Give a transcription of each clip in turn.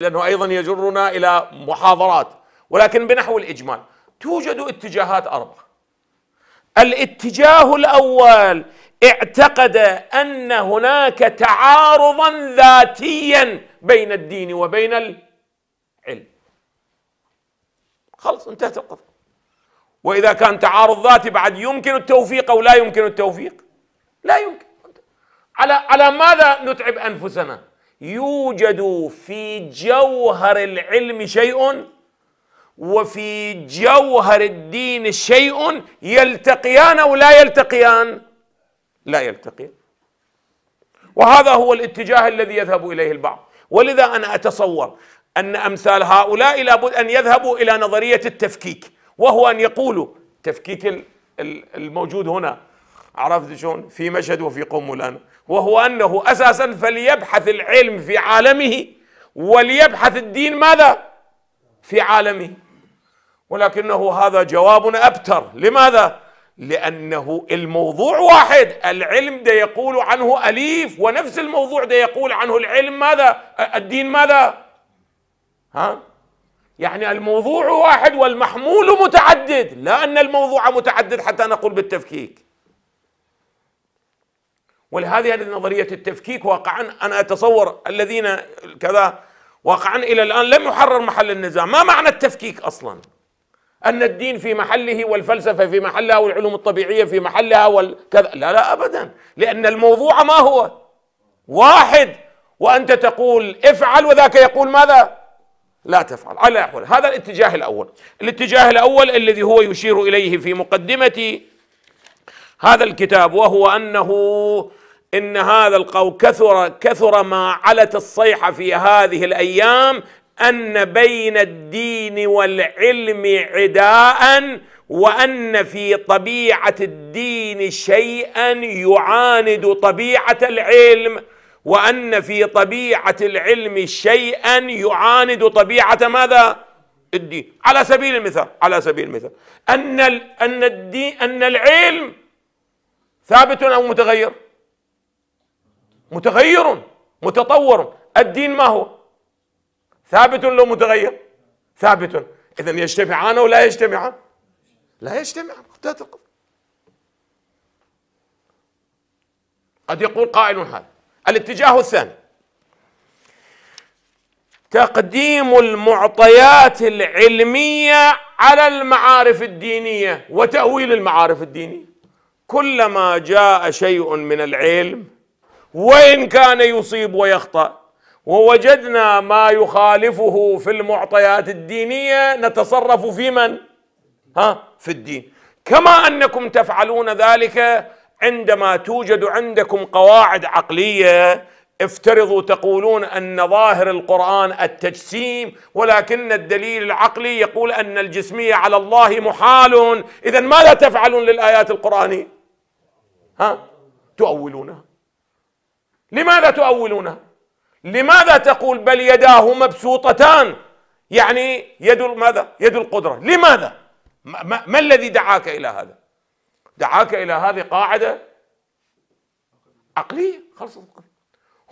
لأنه أيضا يجرنا إلى محاضرات ولكن بنحو الإجمال توجد اتجاهات أربعة الاتجاه الأول اعتقد أن هناك تعارضا ذاتيا بين الدين وبين العلم خلص انتهت القضية وإذا كان تعارض ذاتي بعد يمكن التوفيق أو لا يمكن التوفيق لا يمكن على على ماذا نتعب أنفسنا يوجد في جوهر العلم شيء وفي جوهر الدين شيء يلتقيان او لا يلتقيان لا يلتقيان وهذا هو الاتجاه الذي يذهب اليه البعض ولذا انا اتصور ان امثال هؤلاء لابد ان يذهبوا الى نظريه التفكيك وهو ان يقولوا تفكيك الموجود هنا عرفت شلون في مشهد وفي قوم الان وهو أنه أساسا فليبحث العلم في عالمه وليبحث الدين ماذا في عالمه ولكنه هذا جواب أبتر لماذا لأنه الموضوع واحد العلم ده يقول عنه أليف ونفس الموضوع ده يقول عنه العلم ماذا الدين ماذا ها يعني الموضوع واحد والمحمول متعدد لا أن الموضوع متعدد حتى نقول بالتفكيك ولهذه هذه نظرية التفكيك واقعا أنا أتصور الذين كذا واقعا إلى الآن لم يحرر محل النزاع ما معنى التفكيك أصلا أن الدين في محله والفلسفة في محلها والعلوم الطبيعية في محلها والكذا لا لا أبدا لأن الموضوع ما هو واحد وأنت تقول افعل وذاك يقول ماذا لا تفعل على أحوال هذا الاتجاه الأول الاتجاه الأول الذي هو يشير إليه في مقدمة هذا الكتاب وهو أنه ان هذا القول كثر كثر ما علت الصيحه في هذه الايام ان بين الدين والعلم عداء وان في طبيعه الدين شيئا يعاند طبيعه العلم وان في طبيعه العلم شيئا يعاند طبيعه ماذا؟ الدين على سبيل المثال على سبيل المثال ان ان الدين ان العلم ثابت او متغير متغير متطور الدين ما هو ثابت لو متغير ثابت اذا يجتمعان ولا يجتمعان لا يجتمعان قد يقول قائل هذا الاتجاه الثاني تقديم المعطيات العلميه على المعارف الدينيه وتاويل المعارف الدينيه كلما جاء شيء من العلم وإن كان يصيب ويخطأ ووجدنا ما يخالفه في المعطيات الدينية نتصرف في من؟ ها؟ في الدين كما أنكم تفعلون ذلك عندما توجد عندكم قواعد عقلية افترضوا تقولون أن ظاهر القرآن التجسيم ولكن الدليل العقلي يقول أن الجسمية على الله محال إذا ماذا تفعلون للآيات القرآنية؟ ها؟ تؤولونها لماذا تؤولونها لماذا تقول بل يداه مبسوطتان يعني يد ماذا يد القدرة لماذا ما, ما الذي دعاك إلى هذا دعاك إلى هذه قاعدة عقلية خلص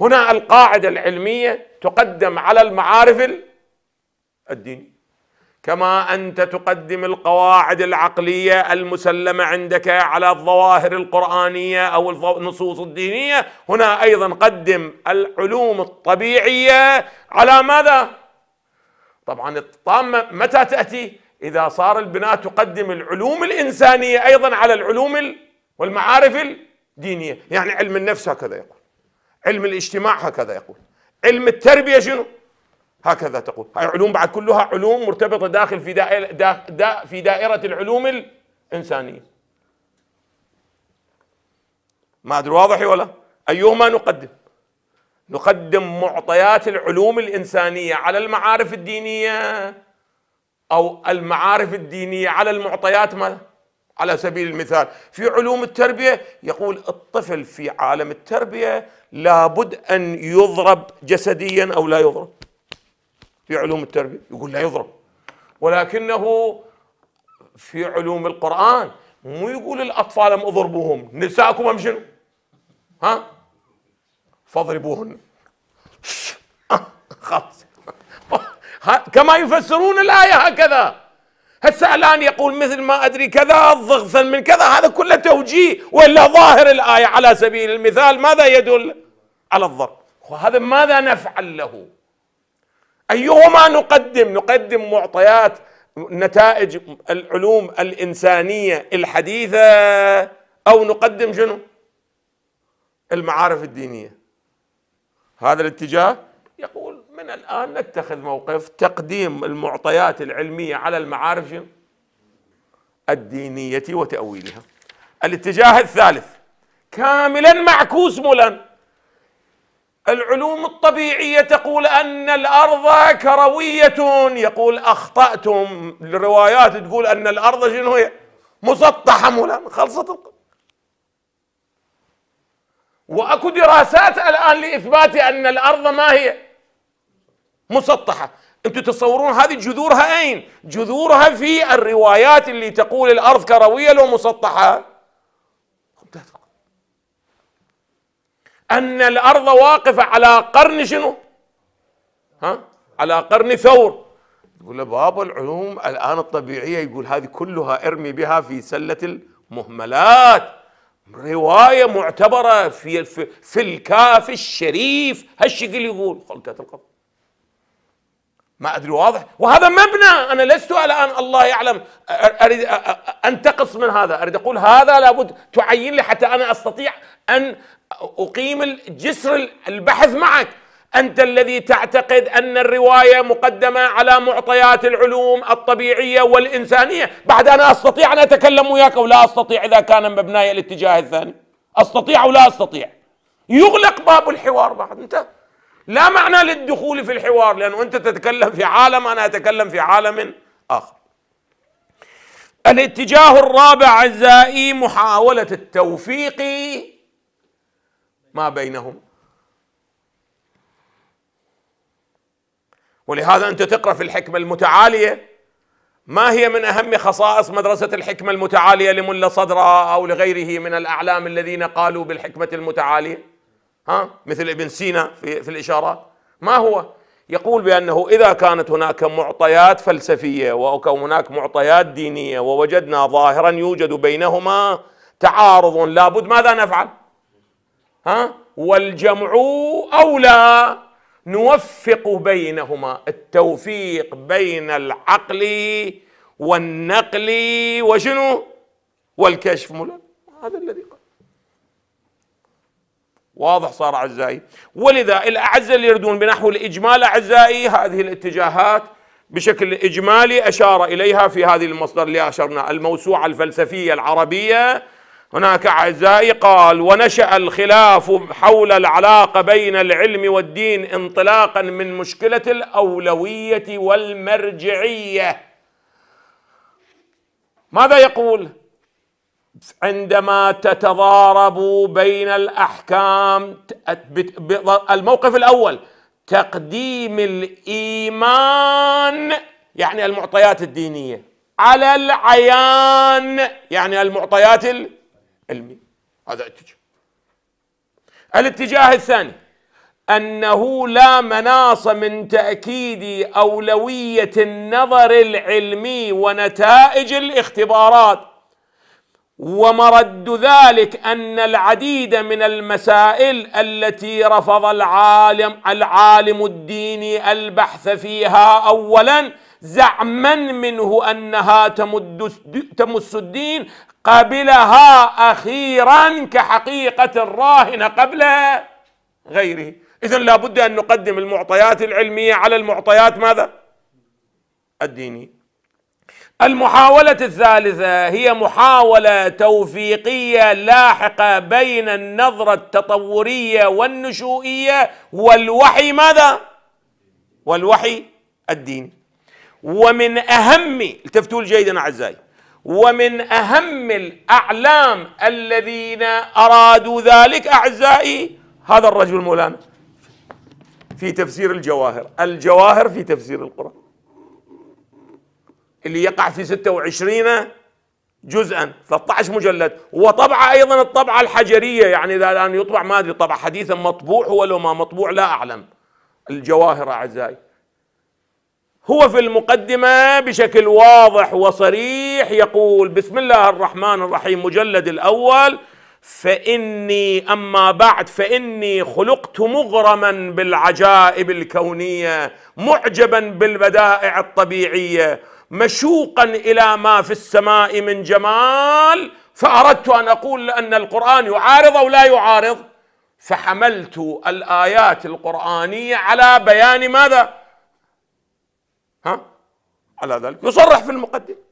هنا القاعدة العلمية تقدم على المعارف الدينية كما انت تقدم القواعد العقليه المسلمه عندك على الظواهر القرانيه او النصوص الدينيه هنا ايضا قدم العلوم الطبيعيه على ماذا طبعا الطامه متى تاتي اذا صار البناء تقدم العلوم الانسانيه ايضا على العلوم والمعارف الدينيه يعني علم النفس هكذا يقول علم الاجتماع هكذا يقول علم التربيه شنو هكذا تقول علوم بعد كلها علوم مرتبطة داخل في دائرة, دا دا في دائرة العلوم الإنسانية ما أدري واضح ولا أيهما نقدم نقدم معطيات العلوم الإنسانية على المعارف الدينية أو المعارف الدينية على المعطيات ما على سبيل المثال في علوم التربية يقول الطفل في عالم التربية لابد أن يضرب جسديا أو لا يضرب في علوم التربية يقول لا يضرب ولكنه في علوم القرآن مو يقول الأطفال اضربوهم نساءكم أم شنو ها فاضربوهن خلاص كما يفسرون الآية هكذا هسه الآن يقول مثل ما أدري كذا ضغثا من كذا هذا كله توجيه وإلا ظاهر الآية على سبيل المثال ماذا يدل على الضرب وهذا ماذا نفعل له ايهما نقدم نقدم معطيات نتائج العلوم الانسانيه الحديثه او نقدم شنو المعارف الدينيه هذا الاتجاه يقول من الان نتخذ موقف تقديم المعطيات العلميه على المعارف شنو الدينيه وتاويلها الاتجاه الثالث كاملا معكوس ملا العلوم الطبيعية تقول أن الأرض كروية يقول أخطأتم الروايات تقول أن الأرض شنو هي مسطحة ملا خلصت وأكو دراسات الآن لإثبات أن الأرض ما هي مسطحة أنتم تصورون هذه جذورها أين جذورها في الروايات اللي تقول الأرض كروية لو مسطحة ان الارض واقفه على قرن شنو؟ ها؟ على قرن ثور يقول له بابا العلوم الان الطبيعيه يقول هذه كلها ارمي بها في سله المهملات روايه معتبره في في, في الكافي الشريف هالشكل يقول خلقت القبر ما ادري واضح وهذا مبنى انا لست الان الله يعلم اريد انتقص من هذا اريد اقول هذا لابد تعين لي حتى انا استطيع ان اقيم الجسر البحث معك انت الذي تعتقد ان الروايه مقدمه على معطيات العلوم الطبيعيه والانسانيه بعد انا استطيع ان اتكلم وياك او لا استطيع اذا كان مبناي الاتجاه الثاني استطيع او لا استطيع يغلق باب الحوار بعد انتهى لا معنى للدخول في الحوار لأنه أنت تتكلم في عالم أنا أتكلم في عالم آخر الاتجاه الرابع أعزائي محاولة التوفيق ما بينهم ولهذا أنت تقرأ في الحكمة المتعالية ما هي من أهم خصائص مدرسة الحكمة المتعالية لملا صدرة أو لغيره من الأعلام الذين قالوا بالحكمة المتعالية ها مثل ابن سينا في في الاشارات ما هو يقول بانه اذا كانت هناك معطيات فلسفيه هناك معطيات دينيه ووجدنا ظاهرا يوجد بينهما تعارض لابد ماذا نفعل؟ ها؟ والجمع اولى نوفق بينهما التوفيق بين العقل والنقل وشنو؟ والكشف هذا الذي قال واضح صار أعزائي ولذا الأعزاء اللي يردون بنحو الإجمال أعزائي هذه الاتجاهات بشكل إجمالي أشار إليها في هذه المصدر اللي أشرنا الموسوعة الفلسفية العربية هناك أعزائي قال ونشأ الخلاف حول العلاقة بين العلم والدين انطلاقا من مشكلة الأولوية والمرجعية ماذا يقول؟ عندما تتضارب بين الاحكام الموقف الاول تقديم الايمان يعني المعطيات الدينيه على العيان يعني المعطيات العلميه هذا اتجاه الاتجاه الثاني انه لا مناص من تاكيد اولويه النظر العلمي ونتائج الاختبارات ومرد ذلك ان العديد من المسائل التي رفض العالم العالم الديني البحث فيها اولا زعما منه انها تمد تمس الدين قبلها اخيرا كحقيقه الراهنه قبل غيره اذا لابد ان نقدم المعطيات العلميه على المعطيات ماذا الدينيه المحاولة الثالثة هي محاولة توفيقية لاحقة بين النظرة التطورية والنشوئية والوحي ماذا؟ والوحي الديني ومن أهم التفتوا جيدا أعزائي ومن أهم الأعلام الذين أرادوا ذلك أعزائي هذا الرجل مولانا في تفسير الجواهر الجواهر في تفسير القرآن اللي يقع في 26 جزءا 13 مجلد وطبع ايضا الطبعه الحجريه يعني اذا الان يطبع ما ادري طبع حديثا مطبوع هو لو ما مطبوع لا اعلم الجواهر اعزائي هو في المقدمه بشكل واضح وصريح يقول بسم الله الرحمن الرحيم مجلد الاول فاني اما بعد فاني خلقت مغرما بالعجائب الكونيه معجبا بالبدائع الطبيعيه مشوقا الى ما في السماء من جمال فاردت ان اقول ان القران يعارض او لا يعارض فحملت الايات القرانيه على بيان ماذا؟ ها؟ على ذلك يصرح في المقدمه